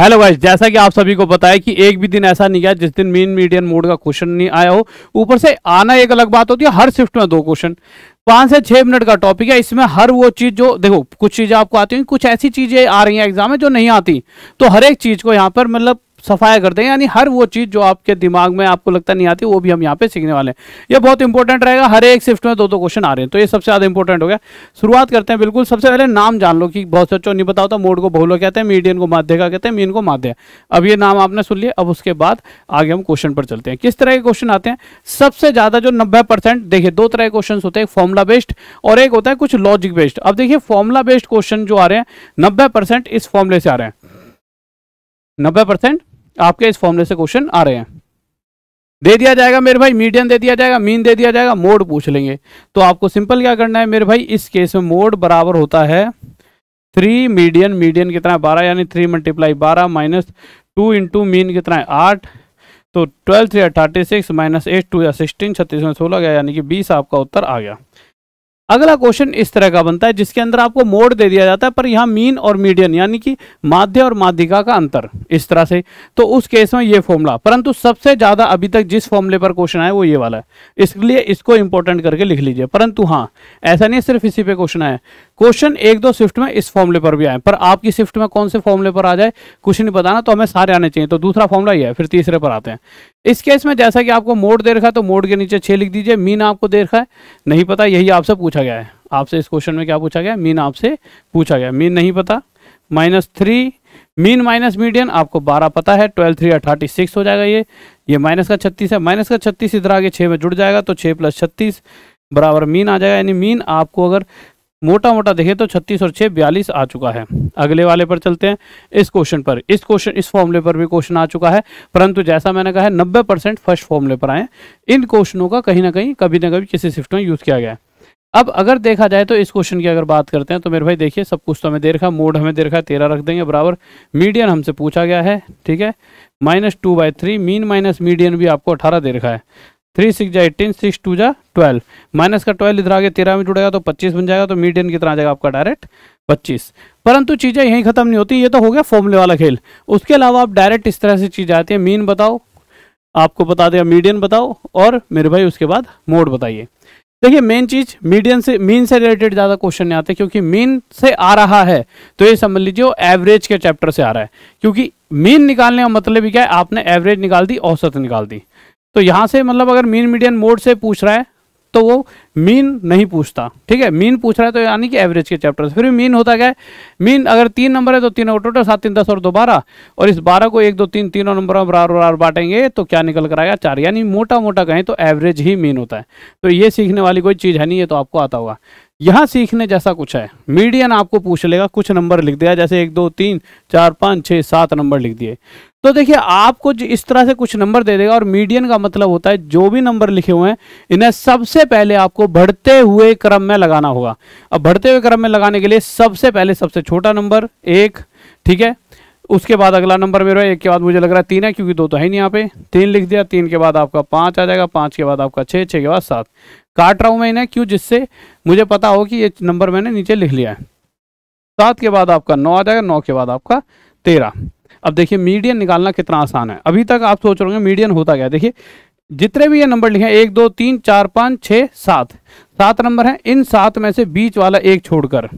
hello guys जैसा कि आप सभी को बताया कि एक भी दिन ऐसा नहीं गया जिस दिन मेन मीडियम मोड का क्वेश्चन नहीं आया हो ऊपर से आना एक अलग बात होती है हर शिफ्ट में दो क्वेश्चन पांच से छह मिनट का टॉपिक है इसमें हर वो चीज जो देखो कुछ चीजें आपको आती हैं कुछ ऐसी चीजें आ रही हैं एग्जाम में जो नहीं आती तो हर एक चीज को यहाँ पर मतलब सफाया करते हैं यानी हर वो चीज़ जो आपके दिमाग में आपको लगता नहीं आती वो भी हम यहाँ पे सीखने वाले हैं ये बहुत इंपॉर्टेंट रहेगा हर एक शिफ्ट में दो दो क्वेश्चन आ रहे हैं तो ये सबसे ज़्यादा इंपॉर्टेंट हो गया शुरुआत करते हैं बिल्कुल सबसे पहले नाम जान लो कि बहुत सच्चो नहीं बताओ तो मोड को बहुलो कहते हैं मीडियन को माध्य का कहते हैं मीन को माध्य अब ये नाम आपने सुन लिया अब उसके बाद आगे हम क्वेश्चन पर चलते हैं किस तरह के क्वेश्चन आते हैं सबसे ज़्यादा जो नब्बे देखिए दो तरह के क्वेश्चन होते हैं फॉर्मुला बेस्ड और एक होता है कुछ लॉजिक बेस्ड अब देखिए फॉर्मुला बेस्ड क्वेश्चन जो आ रहे हैं नब्बे इस फॉर्मुले से आ रहे हैं नब्बे परसेंट आपके इस फॉर्मुले से क्वेश्चन आ रहे हैं दे दिया जाएगा मेरे भाई मीडियम दे दिया जाएगा मीन दे दिया जाएगा मोड पूछ लेंगे तो आपको सिंपल क्या करना है मेरे भाई इस केस में मोड बराबर होता है थ्री मीडियन मीडियन कितना है बारह यानी थ्री मल्टीप्लाई बारह माइनस टू इंटू मीन कितना है आठ तो twelfth three thirty six minus eight two या सिक्सटीन छत्तीस में सोलह गया यानी कि बीस आपका उत्तर आ गया अगला क्वेश्चन इस तरह का बनता है जिसके अंदर आपको मोड दे दिया जाता है पर यहाँ मीन और मीडियन यानी कि माध्य और माध्यिका का अंतर इस तरह से तो उस केस में ये फॉर्मूला परंतु सबसे ज्यादा अभी तक जिस फॉर्मूले पर क्वेश्चन आया वो ये वाला है इसलिए इसको इंपॉर्टेंट करके लिख लीजिए परंतु हाँ ऐसा नहीं सिर्फ इसी पे क्वेश्चन आया क्वेश्चन एक दो शिफ्ट में इस फॉर्मूले पर भी आए पर आपकी शिफ्ट में कौन से फॉर्मूले पर आ जाए कुछ नहीं बताना तो हमें सारे आने चाहिए तो दूसरा फॉर्मूला ये है फिर तीसरे पर आते हैं इस केस में जैसा कि आपको मोड दे रखा है तो मोड के नीचे छः लिख दीजिए मीन आपको दे रखा है नहीं पता यही आपसे पूछा गया है आपसे इस क्वेश्चन में क्या पूछा गया मीन आपसे पूछा गया मीन नहीं पता minus three mean minus median आपको बारह पता है ट्वेल्व थ्री थर्टी सिक्स हो जाएगा ये ये माइनस का छत्तीस है माइनस का छत्तीस इधर आगे छः में जुड़ जाएगा तो छः प्लस छत्तीस बराबर मीन आ जाएगा यानी मीन आपको अगर मोटा मोटा देखें तो छत्तीस और छः बयालीस आ चुका है अगले वाले पर चलते हैं इस क्वेश्चन पर इस क्वेश्चन इस फॉर्मूले पर भी क्वेश्चन आ चुका है परंतु जैसा मैंने कहा है नब्बे परसेंट फर्स्ट फॉर्मूले पर आए इन क्वेश्चनों का कहीं ना कहीं कभी ना कभी किसी शिफ्ट में यूज़ किया गया अब अगर देखा जाए तो इस क्वेश्चन की अगर बात करते हैं तो मेरे भाई देखिए सब कुछ तो हमें दे रखा मोड हमें दे रखा है तेरह रख देंगे बराबर मीडियन हमसे पूछा गया है ठीक है minus two by three mean minus median भी आपको अठारह दे रखा है थ्री सिक्स जा एटीन सिक्स टू जा ट्वेल्व माइनस का ट्वेल्व इधर आगे तेरह में जुड़ेगा तो पच्चीस बन जाएगा तो मीडियन कितना आ जाएगा आपका डायरेक्ट पच्चीस परंतु चीज़ें यहीं खत्म नहीं होती ये तो हो गया फॉर्मूले वाला खेल उसके अलावा आप डायरेक्ट इस तरह से चीज़ आती है मीन बताओ आपको बता दिया मीडियन बताओ और मेरे भाई उसके बाद मोड बताइए देखिए मेन चीज मीडियन से मीन से रिलेटेड ज्यादा क्वेश्चन नहीं आते क्योंकि मीन से आ रहा है तो ये समझ लीजिए वो एवरेज के चैप्टर से आ रहा है क्योंकि मीन निकालने का मतलब ही क्या है आपने एवरेज निकाल दी औसत निकाल दी तो यहाँ से मतलब अगर मीन मीडियन मोड से पूछ रहा है तो वो मीन नहीं पूछता ठीक है मीन पूछ रहा है तो यानी कि एवरेज के चैप्टर फिर भी मीन होता क्या है मीन अगर तीन नंबर है तो तीन और टोटल सात तीन दस और दो बारह और इस बारह को एक दो तीन तीनों नंबरों में बराबर बांटेंगे तो क्या निकल कर आएगा चार यानी मोटा मोटा कहें तो एवरेज ही मीन होता है तो ये सीखने वाली कोई चीज़ है नहीं ये तो आपको आता होगा यहाँ सीखने जैसा कुछ है मीडियन आपको पूछ लेगा कुछ नंबर लिख दिया जैसे एक दो तीन चार पाँच छः सात नंबर लिख दिए तो देखिए आपको इस तरह से कुछ नंबर दे देगा और मीडियन का मतलब होता है जो भी नंबर लिखे हुए हैं इन्हें सबसे पहले आपको बढ़ते हुए क्रम में लगाना होगा अब बढ़ते हुए क्रम में लगाने के लिए सबसे पहले सबसे छोटा नंबर एक ठीक है उसके बाद अगला नंबर मेरा एक के बाद मुझे लग रहा है तीन है क्योंकि दो तो है नहीं यहाँ पे तीन लिख दिया तीन के बाद आपका पांच आ जाएगा पांच के बाद आपका छः छह के बाद सात काट रहा हूं मैं इन्हें क्यों जिससे मुझे पता हो कि ये नंबर मैंने नीचे लिख लिया है सात के बाद आपका नौ आ जाएगा नौ के बाद आपका तेरह अब देखिए मीडियन निकालना कितना आसान है अभी तक आप सोच रहे होंगे मीडियन होता गया देखिए जितने भी ये नंबर लिखे हैं एक दो तीन चार पाँच छः सात सात नंबर हैं इन सात में से बीच वाला एक छोड़कर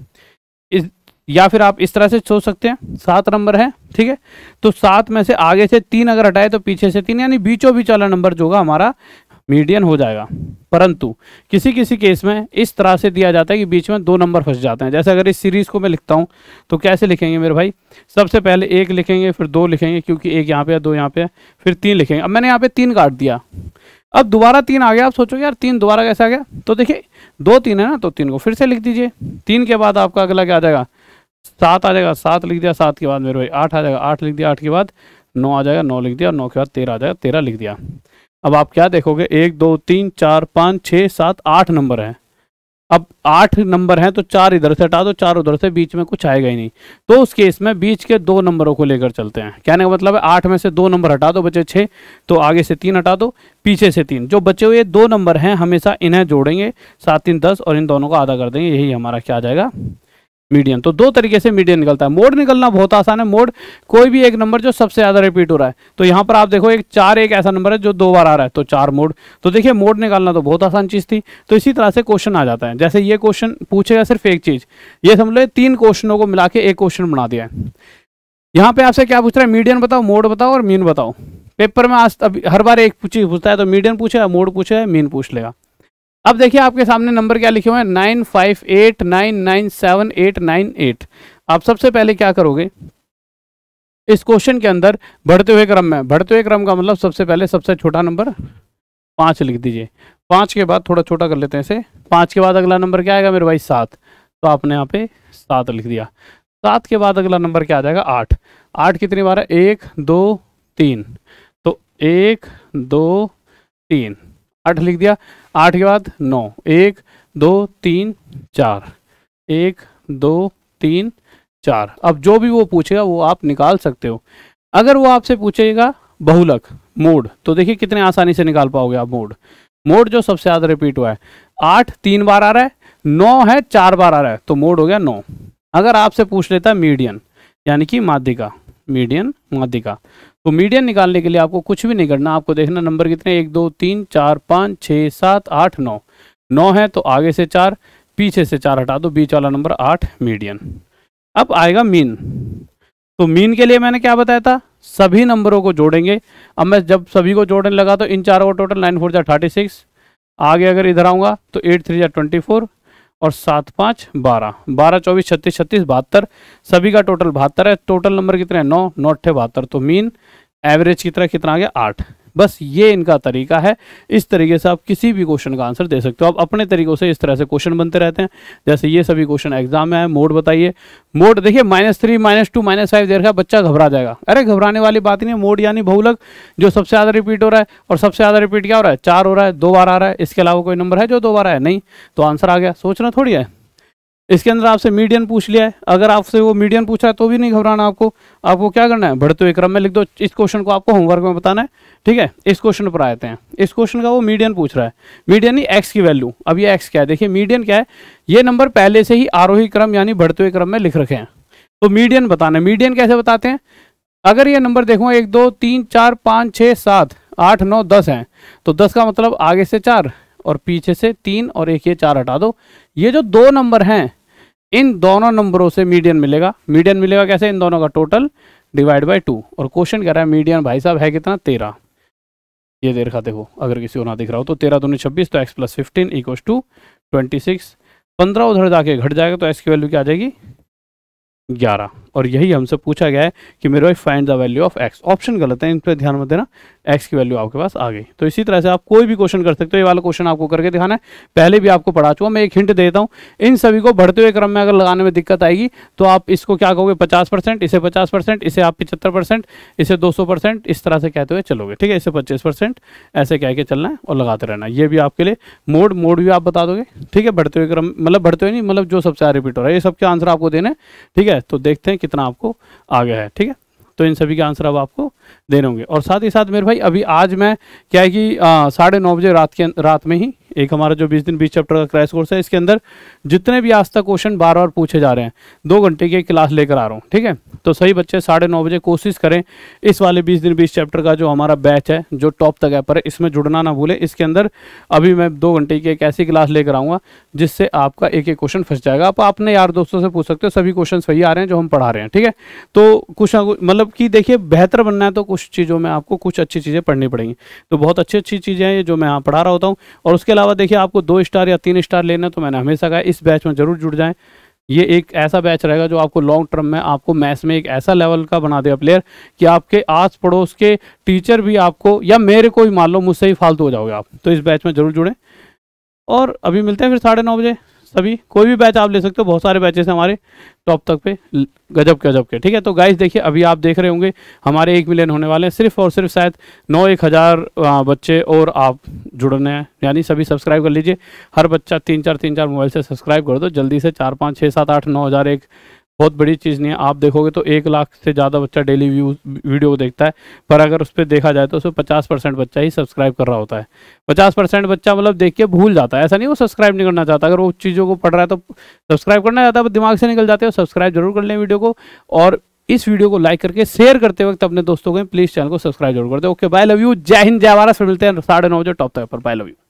इस या फिर आप इस तरह से सोच सकते हैं सात नंबर है ठीक है तो सात में से आगे से तीन अगर हटाए तो पीछे से तीन यानी बीचों बीच वाला नंबर जो होगा हमारा मीडियन हो जाएगा परंतु किसी किसी केस में इस तरह से दिया जाता है कि बीच में दो नंबर फंस जाते हैं जैसे अगर इस सीरीज़ को मैं लिखता हूँ तो कैसे लिखेंगे मेरे भाई सबसे पहले एक लिखेंगे फिर दो लिखेंगे क्योंकि एक यहाँ पे है दो यहाँ पे है फिर तीन लिखेंगे अब मैंने यहाँ पे तीन काट दिया अब दोबारा तीन आ गया आप सोचोगे यार तीन दोबारा कैसे आ गया तो देखिए दो तीन है ना तो तीन को फिर से लिख दीजिए तीन के बाद आपका अगला क्या आ जाएगा सात आ जाएगा सात लिख दिया सात के बाद मेरे भाई आठ आ जाएगा आठ लिख दिया आठ के बाद नौ आ जाएगा नौ लिख दिया और नौ के बाद तेरह आ जाएगा तेरह लिख दिया अब आप क्या देखोगे एक दो तीन चार पाँच छः सात आठ नंबर हैं अब आठ नंबर हैं तो चार इधर से हटा दो चार उधर से बीच में कुछ आएगा ही नहीं तो उस केस में बीच के दो नंबरों को लेकर चलते हैं कहने का मतलब है आठ में से दो नंबर हटा दो बचे छः तो आगे से तीन हटा दो पीछे से तीन जो बचे हुए दो नंबर हैं हमेशा इन्हें जोड़ेंगे सात तीन दस और इन दोनों को आधा कर देंगे यही हमारा क्या आ जाएगा मीडियन तो दो तरीके से मीडियन निकलता है मोड निकलना बहुत आसान है मोड कोई भी एक नंबर जो सबसे ज़्यादा रिपीट हो रहा है तो यहां पर आप देखो एक चार एक ऐसा नंबर है जो दो बार आ रहा है तो चार मोड तो देखिए मोड निकालना तो बहुत आसान चीज़ थी तो इसी तरह से क्वेश्चन आ जाता है जैसे ये क्वेश्चन पूछेगा सिर्फ एक चीज़ ये समझ लो तीन क्वेश्चनों को मिला के एक क्वेश्चन बना दिया है यहाँ पे आपसे क्या पूछ रहा है मीडियन बताओ मोड बताओ और मीन बताओ पेपर में आज अभी हर बार एक चीज़ पूछता है तो मीडियन पूछेगा मोड पूछेगा मीन पूछ लेगा अब देखिए आपके सामने नंबर क्या लिखे हुए हैं nine five eight nine nine seven eight nine eight आप सबसे पहले क्या करोगे इस क्वेश्चन के अंदर बढ़ते हुए क्रम में बढ़ते हुए क्रम का मतलब सबसे पहले सबसे छोटा नंबर पाँच लिख दीजिए पाँच के बाद थोड़ा छोटा कर लेते हैं इसे पाँच के बाद अगला नंबर क्या आएगा मेरे भाई सात तो आपने यहाँ पे सात लिख दिया सात के बाद अगला नंबर क्या आ जाएगा आठ आठ कितनी बार है एक दो तीन तो एक दो तीन आठ लिख दिया आठ के बाद नौ एक दो तीन चार एक दो तीन चार अब जो भी वो पूछेगा वो आप निकाल सकते हो अगर वो आपसे पूछेगा बहुलक मोड तो देखिए कितने आसानी से निकाल पाओगे आप मोड मोड जो सबसे ज़्यादा रिपीट हुआ है आठ तीन बार आ रहा है नौ है चार बार आ रहा है तो मोड हो गया नौ अगर आपसे पूछ लेता मीडियन यानी कि माध्यिका मीडियन माध्यिका तो मीडियन निकालने के लिए आपको कुछ भी नहीं करना आपको देखना नंबर कितने एक दो तीन चार पाँच छः सात आठ नौ नौ है तो आगे से चार पीछे से चार हटा दो बीच वाला नंबर आठ मीडियन अब आएगा मीन तो मीन के लिए मैंने क्या बताया था सभी नंबरों को जोड़ेंगे अब मैं जब सभी को जोड़ने लगा तो इन चारों का टोटल नाइन फोर जा थर्टी सिक्स आगे अगर इधर आऊँगा तो एट थ्री जा ट्वेंटी फोर और सात पाँच बारह बारह चौबीस छत्तीस छत्तीस बहत्तर सभी का टोटल बहत्तर है टोटल नंबर कितने हैं नौ नौ अट्ठे बहत्तर तो मीन एवरेज कितना कितना आ गया आठ बस ये इनका तरीका है इस तरीके से आप किसी भी क्वेश्चन का आंसर दे सकते हो आप अपने तरीक़ों से इस तरह से क्वेश्चन बनते रहते हैं जैसे ये सभी क्वेश्चन एग्जाम में आए मोड बताइए मोड देखिए minus three minus two minus five देखा बच्चा घबरा जाएगा अरे घबराने वाली बात नहीं है मोड यानी बहुलक जो सबसे ज़्यादा रिपीट हो रहा है और सबसे ज़्यादा रिपीट क्या हो रहा है चार हो रहा है दो बार आ रहा है इसके अलावा कोई नंबर है जो दो बार आया नहीं तो आंसर आ गया सोचना थोड़ी है इसके अंदर आपसे मीडियन पूछ लिया है अगर आपसे वो मीडियन रहा है तो भी नहीं घबराना आपको आपको क्या करना है बढ़ते हुए क्रम में लिख दो इस क्वेश्चन को आपको होमवर्क में बताना है ठीक है इस क्वेश्चन पर आते हैं इस क्वेश्चन का वो मीडियन पूछ रहा है मीडियन ही एक्स की वैल्यू अब ये एक्स क्या है देखिए मीडियन क्या है ये नंबर पहले से ही आरोही क्रम यानी बढ़ते हुए क्रम में लिख रखे हैं तो मीडियन बताना है मीडियन कैसे बताते हैं अगर ये नंबर देखो एक दो तीन चार पाँच छः सात आठ नौ दस हैं तो दस का मतलब आगे से चार और पीछे से तीन और एक ये चार हटा दो ये जो दो नंबर हैं इन दोनों नंबरों से मीडियन मिलेगा मीडियन मिलेगा कैसे इन दोनों का टोटल डिवाइड बाई टू और क्वेश्चन कह रहा है मीडियन भाई साहब है कितना तेरह ये देर खाते देखो अगर किसी को ना दिख रहा हो तो तेरह दोनों छब्बीस तो X plus fifteen equal to twenty six पंद्रह उधर जाके घट जाएगा तो एक्स की वैल्यू क्या आ जाएगी ग्यारह और यही हमसे पूछा गया है कि मेरे भाई find the value of X option गलत है इन पर ध्यान मत देना एक्स की वैल्यू आपके पास आ गई तो इसी तरह से आप कोई भी क्वेश्चन कर सकते हो ये वाला क्वेश्चन आपको करके दिखाना है पहले भी आपको पढ़ा चुका मैं एक हिंट देता हूँ इन सभी को बढ़ते हुए क्रम में अगर लगाने में दिक्कत आएगी तो आप इसको क्या कहोगे पचास इसे पचास इसे आप पिछहत्तर इसे दो इस तरह से कहते हुए चलोगे ठीक है इसे पच्चीस ऐसे कह के चलना है और लगाते रहना ये भी आपके लिए मोड मोड भी आप बता दोगे ठीक है बढ़ते हुए क्रम मतलब बढ़ते हुए नहीं मतलब जो सबसे रिपीट हो रहा है ये सबके आंसर आपको देने ठीक है तो देखते हैं कितना आपको आ गया है ठीक है तो इन सभी के आंसर अब आपको देने होंगे और साथ ही साथ मेरे भाई अभी आज मैं क्या है कि साढ़े नौ बजे रात के रात में ही एक हमारा जो बीस दिन बीस चैप्टर का क्रैश कोर्स है इसके अंदर जितने भी आज तक क्वेश्चन बार बार पूछे जा रहे हैं दो घंटे की क्लास लेकर आ रहा हूँ ठीक है तो सही बच्चे साढ़े नौ बजे कोशिश करें इस वाले बीस दिन बीस चैप्टर का जो हमारा बैच है जो टॉप तक है पर इसमें जुड़ना ना भूलें इसके अंदर अभी मैं दो घंटे की एक ऐसी क्लास लेकर आऊँगा जिससे आपका एक एक क्वेश्चन फंस जाएगा आप अपने यार दोस्तों से पूछ सकते हो सभी क्वेश्चन वही आ रहे हैं जो हम पढ़ा रहे हैं ठीक है तो कुछ ना कुछ मतलब कि देखिए बेहतर बनना है तो कुछ चीज़ों में आपको कुछ अच्छी चीज़ें पढ़नी पड़ेंगी तो बहुत अच्छी अच्छी चीज़ें हैं जो मैं यहाँ पढ़ा रहा होता हूँ और उसके अलावा देखिए आपको दो स्टार या तीन स्टार लेना तो मैंने हमेशा कहा इस बैच में ज़रूर जुड़ जाएं ये एक ऐसा बैच रहेगा जो आपको लॉन्ग टर्म में आपको मैथ्स में एक ऐसा लेवल का बना देगा प्लेयर कि आपके आस पड़ोस के टीचर भी आपको या मेरे को भी मान लो मुझसे ही फालतू हो जाओगे आप तो इस बैच में ज़रूर जुड़ें और अभी मिलते हैं फिर साढ़े नौ बजे सभी कोई भी बैच आप ले सकते हो बहुत सारे बैचेस हमारे टॉप तक पे गजब के गजब के ठीक है तो गाइस देखिए अभी आप देख रहे होंगे हमारे एक मिलियन होने वाले हैं सिर्फ और सिर्फ शायद नौ एक हज़ार बच्चे और आप जुड़ने हैं यानी सभी सब्सक्राइब कर लीजिए हर बच्चा तीन चार तीन चार मोबाइल से सब्सक्राइब कर दो जल्दी से चार पाँच छः सात आठ नौ हज़ार एक बहुत बड़ी चीज़ नहीं है आप देखोगे तो एक लाख से ज़्यादा बच्चा डेली व्यूज वीडियो देखता है पर अगर उस पर देखा जाए तो उसमें पचास परसेंट बच्चा ही सब्सक्राइब कर रहा होता है पचास परसेंट बच्चा मतलब देख के भूल जाता है ऐसा नहीं वो सब्सक्राइब नहीं करना चाहता अगर वो चीज़ों को पढ़ रहा है तो सब्सक्राइब करना चाहता है दिमाग से निकल जाते हो सब्सक्राइब जरूर कर लें वीडियो को और इस वीडियो को लाइक करके शेयर करते वक्त अपने दोस्तों को प्लीज़ चैनल को सब्सक्राइब जरूर कर दे ओके बाय लव यू जय हिंद जय भारत मिलते हैं साढ़े नौ बजे टॉप तक पर बाय लव यू